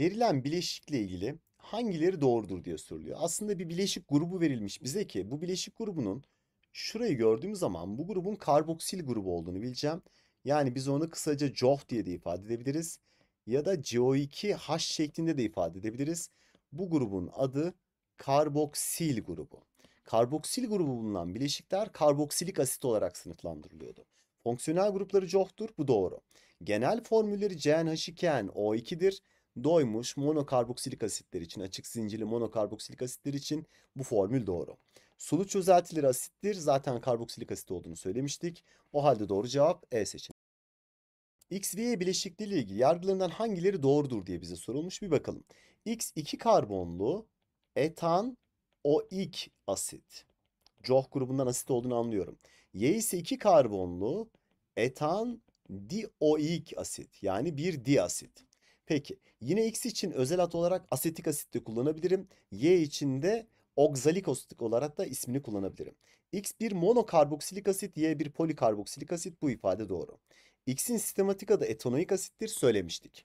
Verilen bileşikle ilgili hangileri doğrudur diye soruluyor. Aslında bir bileşik grubu verilmiş bize ki bu bileşik grubunun şurayı gördüğüm zaman bu grubun karboksil grubu olduğunu bileceğim. Yani biz onu kısaca COH diye de ifade edebiliriz. Ya da CO2H şeklinde de ifade edebiliriz. Bu grubun adı karboksil grubu. Karboksil grubu bulunan bileşikler karboksilik asit olarak sınıflandırılıyordu. Fonksiyonel grupları COH'tur bu doğru. Genel formülleri CnH2nO2'dir doymuş monokarboksilik asitler için açık zincirli monokarboksilik asitler için bu formül doğru. Sulu çözeltileri asittir zaten karboksilik asit olduğunu söylemiştik. O halde doğru cevap E seçeneği. XY bileşikliği ile ilgili yargılarından hangileri doğrudur diye bize sorulmuş bir bakalım. X 2 karbonlu etan oik asit. COH grubundan asit olduğunu anlıyorum. Y ise 2 karbonlu etan dioik asit yani bir di asit. Peki yine X için özel ad olarak asetik asit de kullanabilirim. Y için de oksalik asit olarak da ismini kullanabilirim. X bir monokarboksilik asit, Y bir polikarboksilik asit bu ifade doğru. X'in sistematik adı etanoik asittir söylemiştik.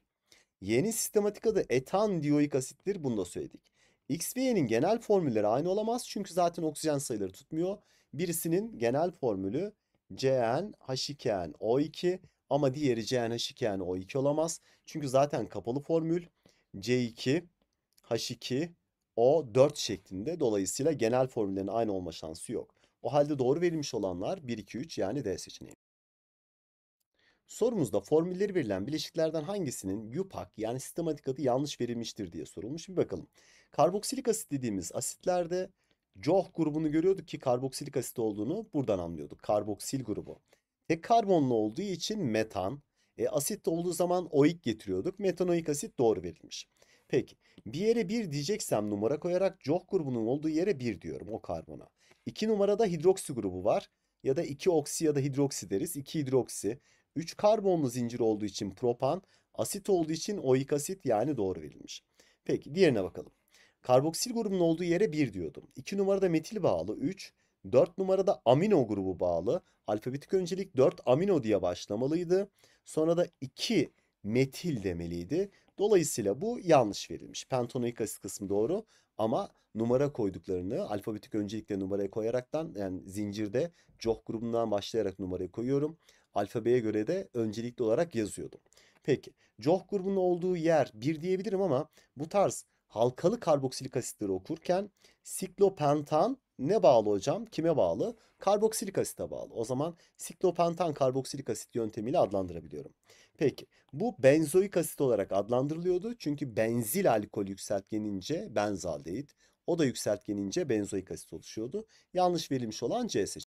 Y'nin sistematik adı etan dioik asittir bunu da söyledik. X ve Y'nin genel formülleri aynı olamaz çünkü zaten oksijen sayıları tutmuyor. Birisinin genel formülü cnh 2 no 2 ama diğeri CnH2 yani O2 olamaz. Çünkü zaten kapalı formül C2 H2 O4 şeklinde. Dolayısıyla genel formüllerin aynı olma şansı yok. O halde doğru verilmiş olanlar 1, 2, 3 yani D seçeneği. Sorumuzda formülleri verilen bileşiklerden hangisinin UPAC yani sistematik adı yanlış verilmiştir diye sorulmuş. Bir bakalım. Karboksilik asit dediğimiz asitlerde COH grubunu görüyorduk ki karboksilik asit olduğunu buradan anlıyorduk. Karboksil grubu. Tek karbonlu olduğu için metan. E, asit olduğu zaman oik getiriyorduk. Metanoik asit doğru verilmiş. Peki bir yere 1 diyeceksem numara koyarak cok grubunun olduğu yere 1 diyorum o karbona. 2 numarada hidroksi grubu var. Ya da 2 oksi ya da hidroksi deriz. 2 hidroksi. 3 karbonlu zincir olduğu için propan. Asit olduğu için oik asit yani doğru verilmiş. Peki diğerine bakalım. Karboksil grubunun olduğu yere 1 diyordum. 2 numarada metil bağlı 3. 4 numarada amino grubu bağlı. Alfabetik öncelik 4 amino diye başlamalıydı. Sonra da 2 metil demeliydi. Dolayısıyla bu yanlış verilmiş. Pentonoik asit kısmı doğru ama numara koyduklarını alfabetik öncelikle numaraya koyaraktan yani zincirde COH grubundan başlayarak numarayı koyuyorum. Alfabeye göre de öncelikli olarak yazıyordum. Peki COH grubunun olduğu yer 1 diyebilirim ama bu tarz halkalı karboksilik asitleri okurken siklopentan ne bağlı hocam? Kime bağlı? Karboksilik asite bağlı. O zaman siklopentan karboksilik asit yöntemiyle adlandırabiliyorum. Peki bu benzoik asit olarak adlandırılıyordu. Çünkü benzil alkol yükseltgenince benzaldehit. O da yükseltgenince benzoik asit oluşuyordu. Yanlış verilmiş olan C seçeneği.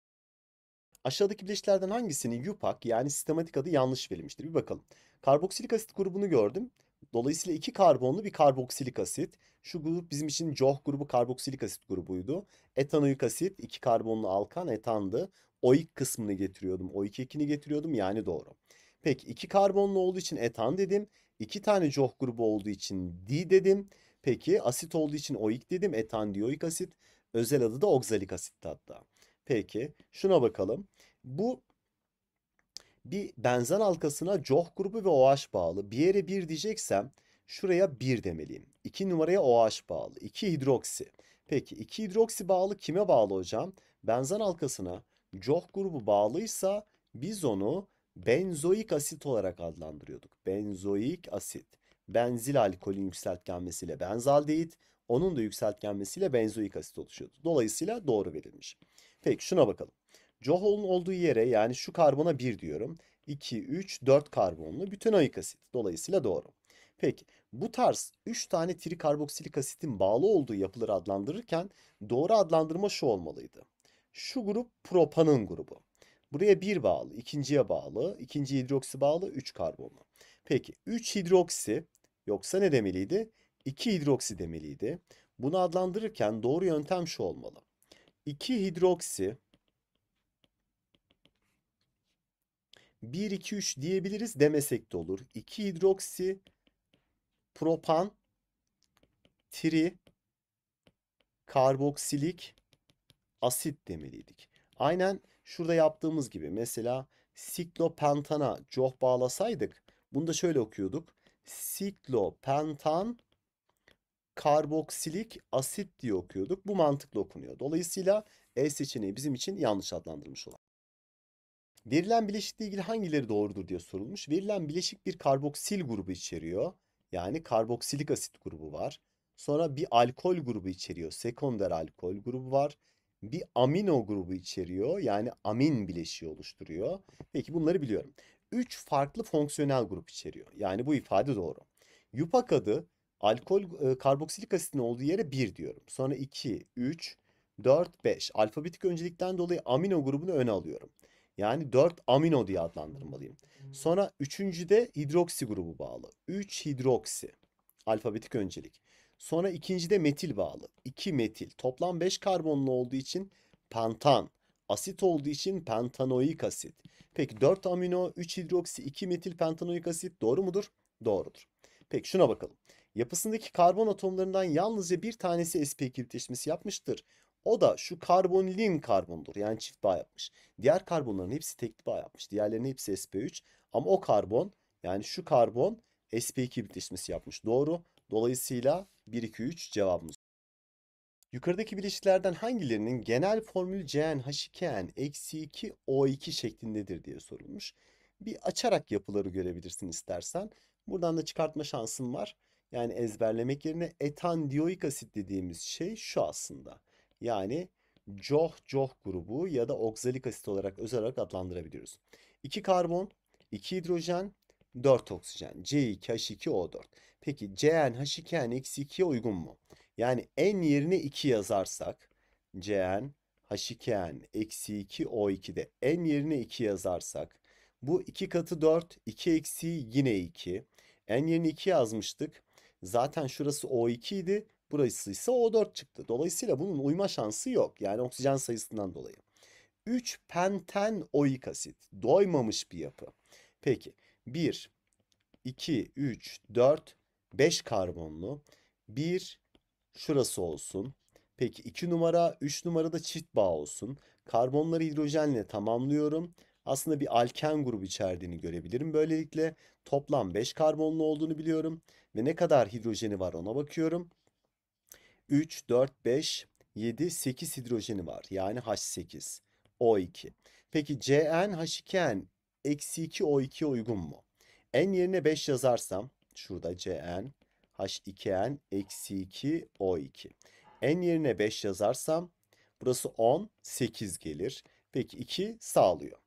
Aşağıdaki bileşiklerden hangisini UPAC yani sistematik adı yanlış verilmiştir? Bir bakalım. Karboksilik asit grubunu gördüm. Dolayısıyla iki karbonlu bir karboksilik asit. Şu grup bizim için COH grubu karboksilik asit grubuydu. Etanoik asit iki karbonlu alkan etandı. Oik kısmını getiriyordum. Oik ekini getiriyordum yani doğru. Peki iki karbonlu olduğu için etan dedim. İki tane COH grubu olduğu için di dedim. Peki asit olduğu için oik dedim. Etan dioik asit. Özel adı da oksalik asit hatta. Peki şuna bakalım. Bu bir benzen halkasına joh grubu ve OH bağlı. Bir yere bir diyeceksem şuraya bir demeliyim. 2 numaraya OH bağlı. 2 hidroksi. Peki 2 hidroksi bağlı kime bağlı hocam? Benzen halkasına joh grubu bağlıysa biz onu benzoik asit olarak adlandırıyorduk. Benzoik asit. Benzil alkolün yükseltgenmesiyle benzaldehit, onun da yükseltgenmesiyle benzoik asit oluşuyordu. Dolayısıyla doğru verilmiş. Peki şuna bakalım. Johol'un olduğu yere yani şu karbona 1 diyorum. 2, 3, 4 karbonlu bütün asit. Dolayısıyla doğru. Peki bu tarz 3 tane trikarboksilik asitin bağlı olduğu yapıları adlandırırken doğru adlandırma şu olmalıydı. Şu grup propanın grubu. Buraya 1 bağlı, ikinciye bağlı, ikinci hidroksi bağlı, 3 karbonlu. Peki 3 hidroksi yoksa ne demeliydi? 2 hidroksi demeliydi. Bunu adlandırırken doğru yöntem şu olmalı. 2 hidroksi 1, 2, 3 diyebiliriz demesek de olur. 2 hidroksi propan tri karboksilik asit demeliydik. Aynen şurada yaptığımız gibi mesela siklopentana coh bağlasaydık bunu da şöyle okuyorduk. Siklopentan karboksilik asit diye okuyorduk. Bu mantıklı okunuyor. Dolayısıyla E seçeneği bizim için yanlış adlandırmış olan. Verilen bileşikle ilgili hangileri doğrudur diye sorulmuş. Verilen bileşik bir karboksil grubu içeriyor. Yani karboksilik asit grubu var. Sonra bir alkol grubu içeriyor. Sekonder alkol grubu var. Bir amino grubu içeriyor. Yani amin bileşiği oluşturuyor. Peki bunları biliyorum. 3 farklı fonksiyonel grup içeriyor. Yani bu ifade doğru. Yupak adı alkol e, karboksilik asitin olduğu yere 1 diyorum. Sonra 2, 3, 4, 5. Alfabetik öncelikten dolayı amino grubunu öne alıyorum. Yani 4 amino diye adlandırmalıyım. Sonra üçüncü de hidroksi grubu bağlı. 3 hidroksi. Alfabetik öncelik. Sonra ikinci de metil bağlı. 2 metil. Toplam 5 karbonlu olduğu için pantan. Asit olduğu için pentanoik asit. Peki 4 amino, 3 hidroksi, 2 metil pentanoik asit doğru mudur? Doğrudur. Peki şuna bakalım. Yapısındaki karbon atomlarından yalnızca bir tanesi sp2 yapmıştır. O da şu karbonilin karbondur. Yani çift bağ yapmış. Diğer karbonların hepsi tekli bağ yapmış. Diğerlerinin hepsi sp3. Ama o karbon yani şu karbon sp2 bileşmesi yapmış. Doğru. Dolayısıyla 1 2 3 cevabımız. Yukarıdaki bileşiklerden hangilerinin genel formülü CnH2n-2O2 şeklindedir diye sorulmuş. Bir açarak yapıları görebilirsin istersen. Buradan da çıkartma şansım var. Yani ezberlemek yerine etandiyoik asit dediğimiz şey şu aslında. Yani COH COH grubu ya da oksalik asit olarak özel olarak adlandırabiliyoruz. 2 karbon, 2 hidrojen, 4 oksijen. C2H2O4. Peki CnH2n-2'ye uygun mu? Yani n yerine 2 yazarsak Cn 2 n 2 O2'de n yerine 2 yazarsak bu 2 katı 4 2 eksi yine 2. N yerine 2 yazmıştık. Zaten şurası O2 idi. Burası ise O4 çıktı. Dolayısıyla bunun uyma şansı yok. Yani oksijen sayısından dolayı. 3 penten oik asit. Doymamış bir yapı. Peki 1, 2, 3, 4, 5 karbonlu. 1 şurası olsun. Peki 2 numara 3 numara da çift bağ olsun. Karbonları hidrojenle tamamlıyorum. Aslında bir alken grubu içerdiğini görebilirim. Böylelikle toplam 5 karbonlu olduğunu biliyorum. Ve ne kadar hidrojeni var ona bakıyorum. 3, 4, 5, 7, 8 hidrojeni var. Yani H8, O2. Peki Cn, H2n eksi 2 O2 uygun mu? N yerine 5 yazarsam şurada Cn, H2n eksi 2 O2. N yerine 5 yazarsam burası 10, 8 gelir. Peki 2 sağlıyor.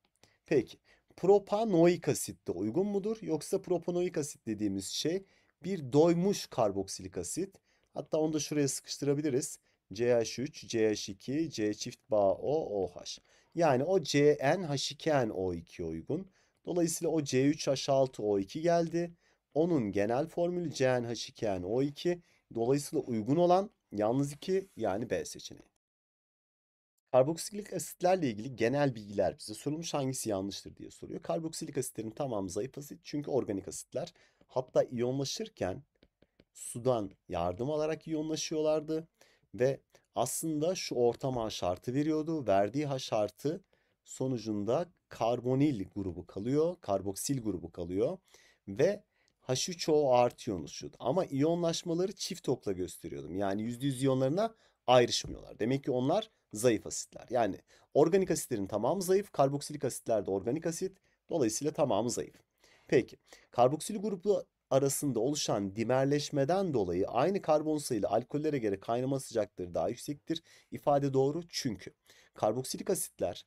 Peki propanoik asit de uygun mudur? Yoksa propanoik asit dediğimiz şey bir doymuş karboksilik asit. Hatta onu da şuraya sıkıştırabiliriz. CH3, CH2, C çift bağ O, OH. Yani o cnh 2 o 2 uygun. Dolayısıyla o C3H6O2 geldi. Onun genel formülü cnh 2 o 2 Dolayısıyla uygun olan yalnız 2 yani B seçeneği. Karboksilik asitlerle ilgili genel bilgiler bize sorulmuş hangisi yanlıştır diye soruyor. Karboksilik asitlerin tamamı zayıf asit çünkü organik asitler. Hatta iyonlaşırken sudan yardım alarak iyonlaşıyorlardı ve aslında şu ortam H şartı veriyordu. Verdiği H şartı sonucunda karbonil grubu kalıyor, karboksil grubu kalıyor ve H3O artı iyon Ama iyonlaşmaları çift okla gösteriyordum. Yani %100 iyonlarına ayrışmıyorlar. Demek ki onlar zayıf asitler. Yani organik asitlerin tamamı zayıf, karboksilik asitler de organik asit. Dolayısıyla tamamı zayıf. Peki karboksil grubu arasında oluşan dimerleşmeden dolayı aynı karbon sayılı alkollere göre kaynama sıcaklığı daha yüksektir. İfade doğru çünkü karboksilik asitler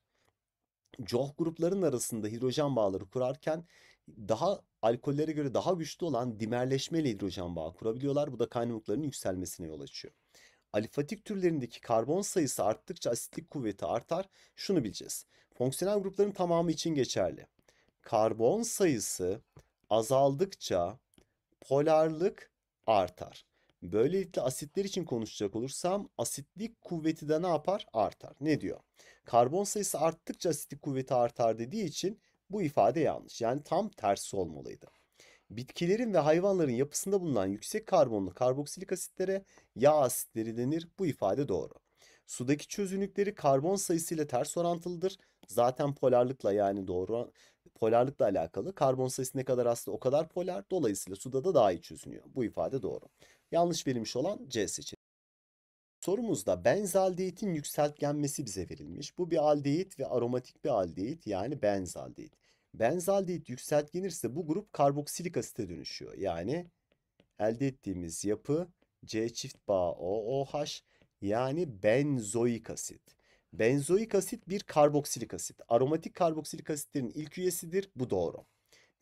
coh grupların arasında hidrojen bağları kurarken daha alkollere göre daha güçlü olan dimerleşmeyle hidrojen bağı kurabiliyorlar. Bu da kaynamıkların yükselmesine yol açıyor. Alifatik türlerindeki karbon sayısı arttıkça asitlik kuvveti artar. Şunu bileceğiz. Fonksiyonel grupların tamamı için geçerli. Karbon sayısı azaldıkça polarlık artar. Böylelikle asitler için konuşacak olursam asitlik kuvveti de ne yapar? Artar. Ne diyor? Karbon sayısı arttıkça asitlik kuvveti artar dediği için bu ifade yanlış. Yani tam tersi olmalıydı. Bitkilerin ve hayvanların yapısında bulunan yüksek karbonlu karboksilik asitlere yağ asitleri denir. Bu ifade doğru. Sudaki çözünürlükleri karbon sayısıyla ters orantılıdır. Zaten polarlıkla yani doğru polarlıkla alakalı. Karbon sayısı ne kadar azsa o kadar polar. Dolayısıyla suda da daha iyi çözünüyor. Bu ifade doğru. Yanlış verilmiş olan C seçeneği. Sorumuzda benzaldehitin yükseltgenmesi bize verilmiş. Bu bir aldehit ve aromatik bir aldehit yani benzaldehit. Benzaldehit yükseltgenirse bu grup karboksilik asite dönüşüyor. Yani elde ettiğimiz yapı C çift bağ OOH yani benzoik asit. Benzoik asit bir karboksilik asit. Aromatik karboksilik asitlerin ilk üyesidir. Bu doğru.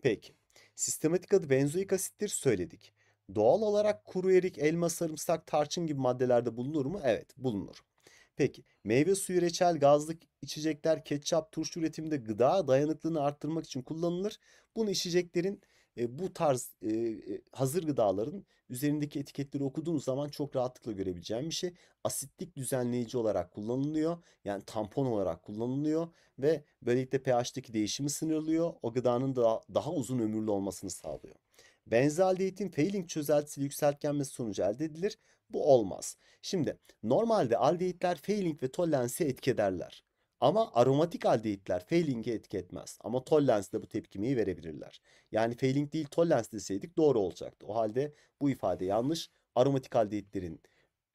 Peki. Sistematik adı benzoik asittir söyledik. Doğal olarak kuru erik, elma, sarımsak, tarçın gibi maddelerde bulunur mu? Evet bulunur. Peki meyve suyu, reçel, gazlık içecekler, ketçap, turşu üretiminde gıda dayanıklılığını arttırmak için kullanılır. Bunu içeceklerin e, bu tarz e, hazır gıdaların üzerindeki etiketleri okuduğunuz zaman çok rahatlıkla görebileceğim bir şey. Asitlik düzenleyici olarak kullanılıyor. Yani tampon olarak kullanılıyor ve böylelikle pH'teki değişimi sınırlıyor. O gıdanın da daha uzun ömürlü olmasını sağlıyor. Benzaldehitin failing çözeltisiyle yükseltgenmesi sonucu elde edilir. Bu olmaz. Şimdi normalde aldehitler failing ve toleransı etkederler. Ama aromatik aldehitler failing'e etki Ama tollens de bu tepkimeyi verebilirler. Yani failing değil tollens deseydik doğru olacaktı. O halde bu ifade yanlış. Aromatik aldehitlerin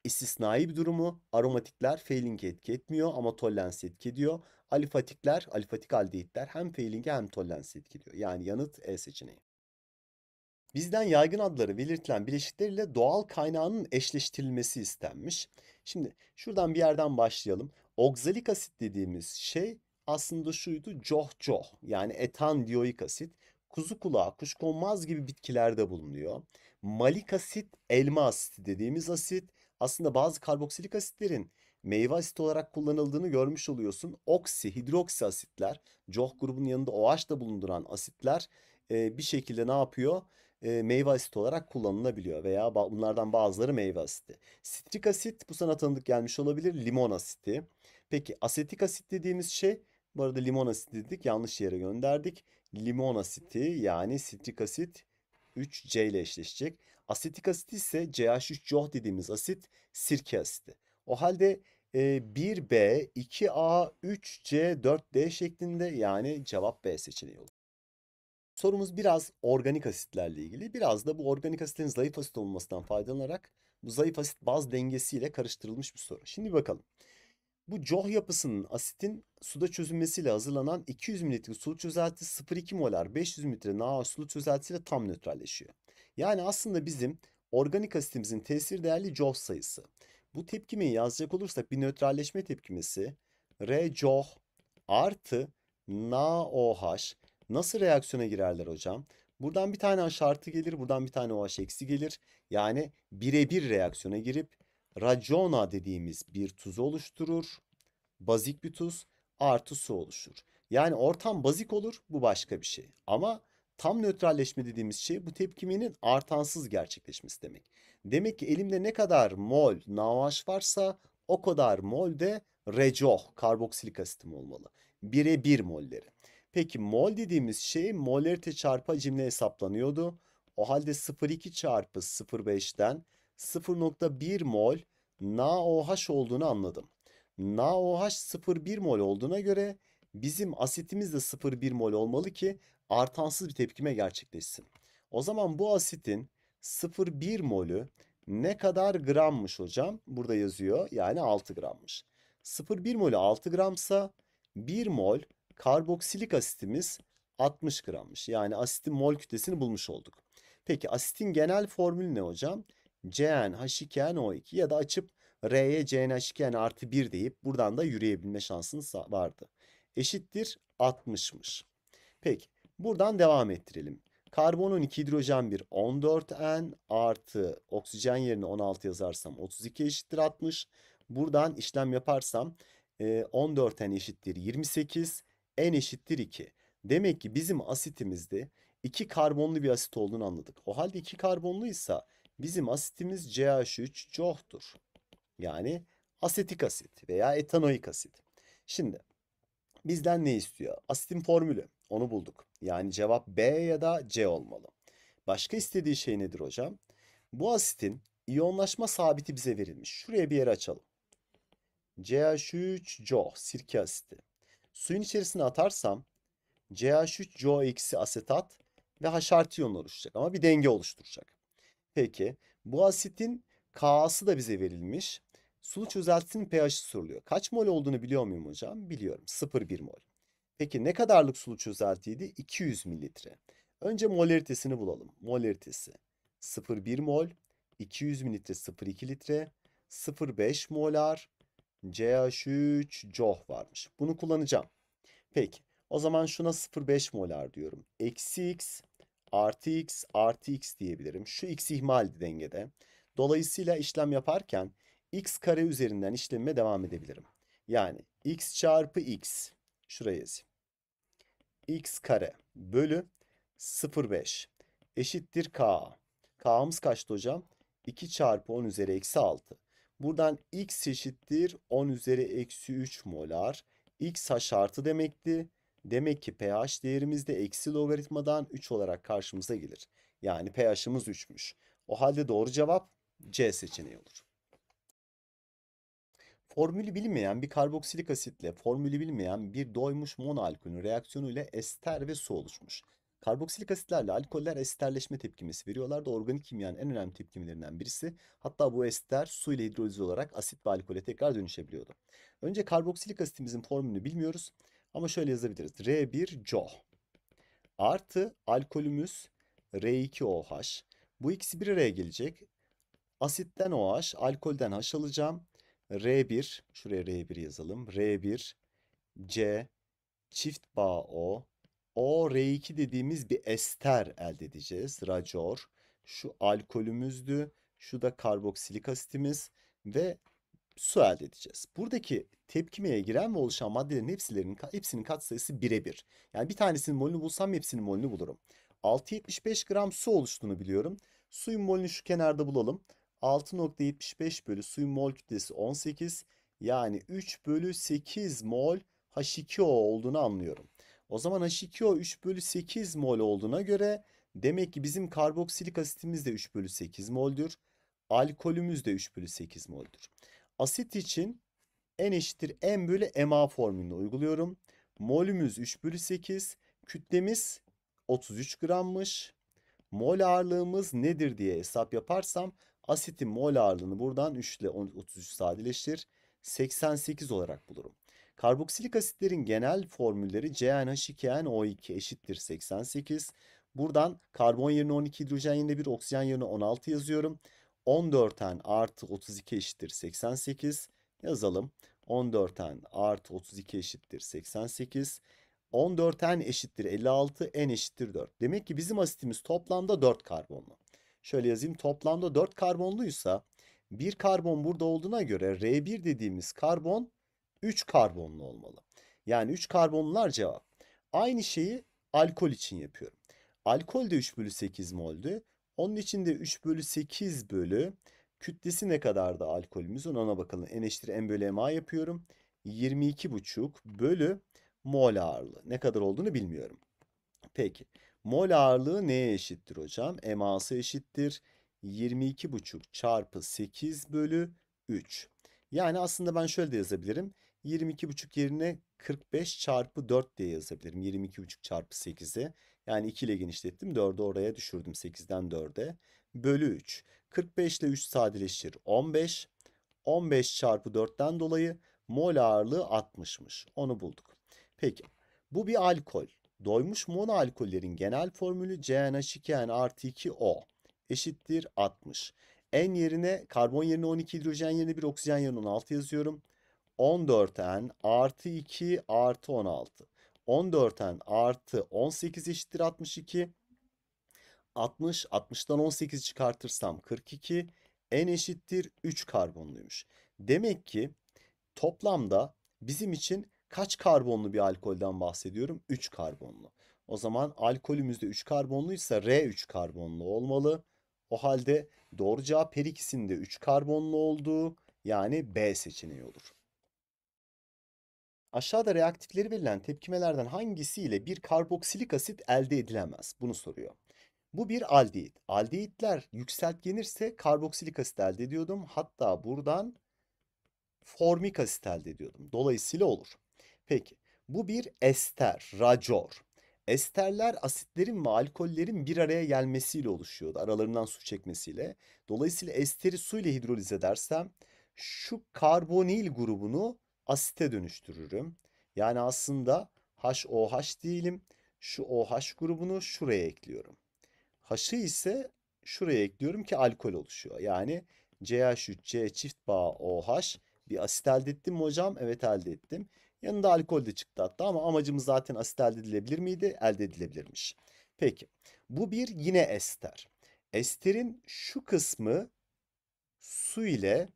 istisnai bir durumu. Aromatikler failing'e etki etmiyor ama tollens etki ediyor. Alifatikler, alifatik aldehitler hem failing'e hem tollens etkiliyor. Yani yanıt E seçeneği. Bizden yaygın adları belirtilen bileşikler ile doğal kaynağının eşleştirilmesi istenmiş. Şimdi şuradan bir yerden başlayalım. Oksalik asit dediğimiz şey aslında şuydu coh coh yani etan dioik asit. Kuzu kulağı, kuşkonmaz gibi bitkilerde bulunuyor. Malik asit, elma asiti dediğimiz asit aslında bazı karboksilik asitlerin meyve asit olarak kullanıldığını görmüş oluyorsun. Oksi, hidroksi asitler, COH grubunun yanında OH da bulunduran asitler bir şekilde ne yapıyor? e, meyve asiti olarak kullanılabiliyor veya bunlardan bazıları meyve asiti. Sitrik asit bu sana tanıdık gelmiş olabilir. Limon asiti. Peki asetik asit dediğimiz şey bu arada limon asiti dedik yanlış yere gönderdik. Limon asiti yani sitrik asit 3C ile eşleşecek. Asetik asit ise CH3COH dediğimiz asit sirke asiti. O halde e, 1B, 2A, 3C, 4D şeklinde yani cevap B seçeneği olur. Sorumuz biraz organik asitlerle ilgili. Biraz da bu organik asitlerin zayıf asit olmasından faydalanarak bu zayıf asit baz dengesiyle karıştırılmış bir soru. Şimdi bakalım. Bu coh yapısının asitin suda çözünmesiyle hazırlanan 200 mililitre sulu çözelti 0,2 molar 500 mililitre NaOH sulu çözeltisiyle tam nötralleşiyor. Yani aslında bizim organik asitimizin tesir değerli coh sayısı. Bu tepkimeyi yazacak olursak bir nötralleşme tepkimesi R coh artı NaOH Nasıl reaksiyona girerler hocam? Buradan bir tane H artı gelir, buradan bir tane OH eksi gelir. Yani birebir reaksiyona girip raciona dediğimiz bir tuz oluşturur. Bazik bir tuz artı su oluşur. Yani ortam bazik olur bu başka bir şey. Ama tam nötralleşme dediğimiz şey bu tepkimenin artansız gerçekleşmesi demek. Demek ki elimde ne kadar mol NaOH varsa o kadar mol de recoh karboksilik asitim olmalı. Birebir bir Peki mol dediğimiz şey molerite çarpı hacimle hesaplanıyordu. O halde 0,2 çarpı 0,5'ten 0,1 mol NaOH olduğunu anladım. NaOH 0,1 mol olduğuna göre bizim asitimiz de 0,1 mol olmalı ki artansız bir tepkime gerçekleşsin. O zaman bu asitin 0,1 molü ne kadar grammış hocam? Burada yazıyor yani 6 grammış. 0,1 molü 6 gramsa 1 mol karboksilik asitimiz 60 grammış. Yani asitin mol kütlesini bulmuş olduk. Peki asitin genel formülü ne hocam? CnH2NO2 ya da açıp R'ye CnH2N artı 1 deyip buradan da yürüyebilme şansınız vardı. Eşittir 60'mış. Peki buradan devam ettirelim. Karbon 12 hidrojen 1 14N artı oksijen yerine 16 yazarsam 32 eşittir 60. Buradan işlem yaparsam 14N eşittir 28. N eşittir 2. Demek ki bizim asitimizde 2 karbonlu bir asit olduğunu anladık. O halde 2 karbonluysa bizim asitimiz CH3 COH'tur. Yani asetik asit veya etanoik asit. Şimdi bizden ne istiyor? Asitin formülü. Onu bulduk. Yani cevap B ya da C olmalı. Başka istediği şey nedir hocam? Bu asitin iyonlaşma sabiti bize verilmiş. Şuraya bir yer açalım. CH3 COH sirke asiti. Suyun içerisine atarsam CH3CO- asetat ve haşarti iyon oluşacak ama bir denge oluşturacak. Peki bu asitin K'sı da bize verilmiş. Sulu çözeltisinin pH'i soruluyor. Kaç mol olduğunu biliyor muyum hocam? Biliyorum. 0,1 mol. Peki ne kadarlık sulu çözeltiydi? 200 mililitre. Önce molaritesini bulalım. Molaritesi 0,1 mol, 200 mililitre 0,2 litre, 0,5 molar, CH3 COH varmış. Bunu kullanacağım. Peki o zaman şuna 0,5 molar diyorum. Eksi x artı x artı x diyebilirim. Şu x ihmaldi dengede. Dolayısıyla işlem yaparken x kare üzerinden işlemime devam edebilirim. Yani x çarpı x şuraya yazayım. x kare bölü 0,5 eşittir k. K'ımız kaçtı hocam? 2 çarpı 10 üzeri eksi 6. Buradan x eşittir 10 üzeri eksi 3 molar. x h artı demekti. Demek ki pH değerimiz de eksi logaritmadan 3 olarak karşımıza gelir. Yani pH'ımız 3'müş. O halde doğru cevap C seçeneği olur. Formülü bilmeyen bir karboksilik asitle formülü bilmeyen bir doymuş monalkülün reaksiyonuyla ester ve su oluşmuş. Karboksilik asitlerle alkoller esterleşme tepkimesi veriyorlar da organik kimyanın en önemli tepkimelerinden birisi. Hatta bu ester su ile hidrolize olarak asit ve alkole tekrar dönüşebiliyordu. Önce karboksilik asitimizin formülünü bilmiyoruz ama şöyle yazabiliriz. R1CO artı alkolümüz R2OH. Bu ikisi bir araya gelecek. Asitten OH, alkolden H alacağım. R1, şuraya R1 yazalım. R1, C, çift bağ O, OR2 dediğimiz bir ester elde edeceğiz. Racor. Şu alkolümüzdü. Şu da karboksilik asitimiz ve su elde edeceğiz. Buradaki tepkimeye giren ve oluşan maddelerin hepsinin, hepsinin katsayısı birebir. Yani bir tanesinin molünü bulsam hepsinin molünü bulurum. 6.75 gram su oluştuğunu biliyorum. Suyun molünü şu kenarda bulalım. 6.75 bölü suyun mol kütlesi 18 yani 3 bölü 8 mol H2O olduğunu anlıyorum. O zaman H2O 3 bölü 8 mol olduğuna göre demek ki bizim karboksilik asitimiz de 3 bölü 8 moldür. Alkolümüz de 3 bölü 8 moldür. Asit için N eşittir M bölü MA formülünü uyguluyorum. Molümüz 3 bölü 8. Kütlemiz 33 grammış. Mol ağırlığımız nedir diye hesap yaparsam asitin mol ağırlığını buradan 3 ile 33 sadeleştir. 88 olarak bulurum. Karboksilik asitlerin genel formülleri CnH2NO2 eşittir 88. Buradan karbon yerine 12 hidrojen yerine 1 oksijen yerine 16 yazıyorum. 14N artı 32 eşittir 88 yazalım. 14N artı 32 eşittir 88. 14N eşittir 56, N eşittir 4. Demek ki bizim asitimiz toplamda 4 karbonlu. Şöyle yazayım toplamda 4 karbonluysa bir karbon burada olduğuna göre R1 dediğimiz karbon 3 karbonlu olmalı. Yani 3 karbonlular cevap. Aynı şeyi alkol için yapıyorum. Alkol de 3 bölü 8 moldü. Onun için de 3 bölü 8 bölü kütlesi ne kadardı alkolümüzün ona bakalım. N eşittir M bölü MA yapıyorum. 22,5 bölü mol ağırlığı. Ne kadar olduğunu bilmiyorum. Peki. Mol ağırlığı neye eşittir hocam? MA'sı eşittir. 22,5 çarpı 8 bölü 3. Yani aslında ben şöyle de yazabilirim. 22,5 yerine 45 çarpı 4 diye yazabilirim. 22,5 çarpı 8'i. Yani 2 ile genişlettim. 4'ü oraya düşürdüm. 8'den 4'e. Bölü 3. 45 ile 3 sadeleşir. 15. 15 çarpı 4'ten dolayı mol ağırlığı 60'mış. Onu bulduk. Peki bu bir alkol. Doymuş monoalkollerin genel formülü CnH2n artı 2O eşittir 60. N yerine karbon yerine 12 hidrojen yerine bir oksijen yerine 16 yazıyorum. 14n artı 2 artı 16. 14n artı 18 eşittir 62. 60, 60'tan 18 çıkartırsam 42. N eşittir 3 karbonluymuş. Demek ki toplamda bizim için kaç karbonlu bir alkolden bahsediyorum? 3 karbonlu. O zaman alkolümüzde 3 karbonluysa R 3 karbonlu olmalı. O halde doğru cevap her ikisinde 3 karbonlu olduğu yani B seçeneği olur. Aşağıda reaktifleri verilen tepkimelerden hangisiyle bir karboksilik asit elde edilemez? Bunu soruyor. Bu bir aldehit. Aldehitler yükseltgenirse karboksilik asit elde ediyordum. Hatta buradan formik asit elde ediyordum. Dolayısıyla olur. Peki bu bir ester, racor. Esterler asitlerin ve alkollerin bir araya gelmesiyle oluşuyordu. Aralarından su çekmesiyle. Dolayısıyla esteri su ile hidroliz edersem şu karbonil grubunu asite dönüştürürüm. Yani aslında HOH değilim. Şu OH grubunu şuraya ekliyorum. H'ı ise şuraya ekliyorum ki alkol oluşuyor. Yani CH3C çift bağ OH bir asit elde ettim mi hocam? Evet elde ettim. Yanında alkol de çıktı hatta ama amacımız zaten asit elde edilebilir miydi? Elde edilebilirmiş. Peki bu bir yine ester. Esterin şu kısmı su ile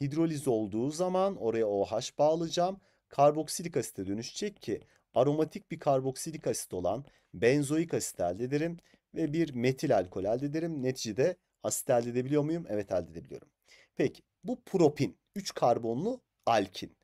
Hidroliz olduğu zaman oraya OH bağlayacağım. Karboksilik asite dönüşecek ki aromatik bir karboksilik asit olan benzoik asit elde ederim ve bir metil alkol elde ederim. Neticede asit elde edebiliyor muyum? Evet elde edebiliyorum. Peki bu propin 3 karbonlu alkin.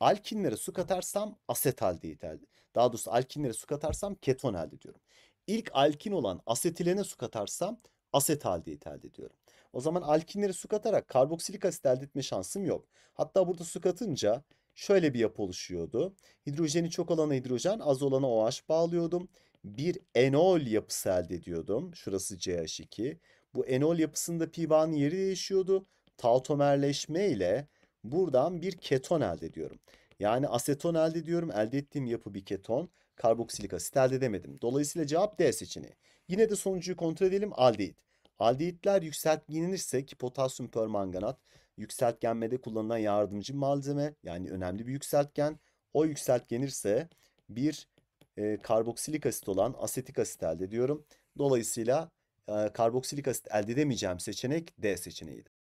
Alkinlere su katarsam aset elde Daha doğrusu alkinlere su katarsam keton elde ediyorum. İlk alkin olan asetilene su katarsam aset halde elde ediyorum. O zaman alkinlere su katarak karboksilik asit elde etme şansım yok. Hatta burada su katınca şöyle bir yapı oluşuyordu. Hidrojeni çok olana hidrojen, az olana OH bağlıyordum. Bir enol yapısı elde ediyordum. Şurası CH2. Bu enol yapısında pi bağının yeri değişiyordu. Tautomerleşme ile buradan bir keton elde ediyorum. Yani aseton elde ediyorum. Elde ettiğim yapı bir keton. Karboksilik asit elde edemedim. Dolayısıyla cevap D seçeneği. Yine de sonucuyu kontrol edelim. Aldehit. Aldehitler yükseltgenilirse ki potasyum permanganat yükseltgenmede kullanılan yardımcı malzeme yani önemli bir yükseltgen. O yükseltgenirse bir e, karboksilik asit olan asetik asit elde ediyorum. Dolayısıyla e, karboksilik asit elde edemeyeceğim seçenek D seçeneğiydi.